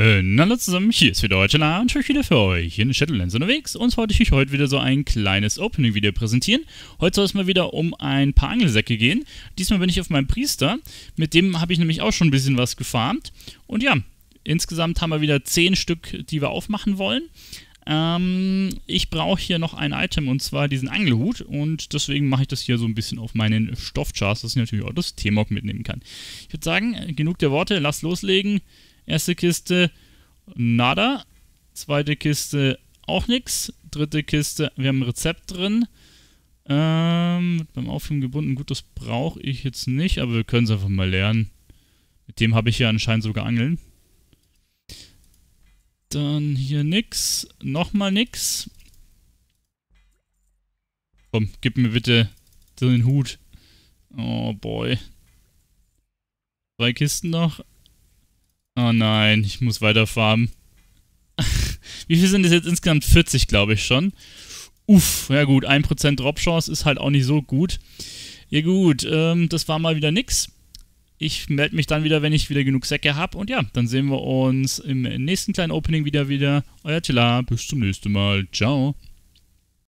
Äh, na hallo zusammen, hier ist wieder Euchela und ich wieder für euch hier in Shadowlands unterwegs und heute ich euch heute wieder so ein kleines Opening-Video präsentieren. Heute soll es mal wieder um ein paar Angelsäcke gehen. Diesmal bin ich auf meinem Priester, mit dem habe ich nämlich auch schon ein bisschen was gefarmt. Und ja, insgesamt haben wir wieder 10 Stück, die wir aufmachen wollen. Ähm, ich brauche hier noch ein Item und zwar diesen Angelhut und deswegen mache ich das hier so ein bisschen auf meinen Stoffchars, dass ich natürlich auch das T-Mog mitnehmen kann. Ich würde sagen, genug der Worte, lasst loslegen. Erste Kiste, nada. Zweite Kiste, auch nichts. Dritte Kiste, wir haben ein Rezept drin. Ähm, beim Aufheben gebunden, gut, das brauche ich jetzt nicht, aber wir können es einfach mal lernen. Mit dem habe ich ja anscheinend sogar Angeln. Dann hier nix, nochmal nix. Komm, gib mir bitte den Hut. Oh boy. Drei Kisten noch. Oh nein, ich muss weiterfarmen. Wie viel sind es jetzt insgesamt? 40, glaube ich schon. Uff, ja gut, 1% Drop-Chance ist halt auch nicht so gut. Ja gut, ähm, das war mal wieder nix. Ich melde mich dann wieder, wenn ich wieder genug Säcke habe. Und ja, dann sehen wir uns im nächsten kleinen Opening wieder wieder. Euer Tila, bis zum nächsten Mal. Ciao.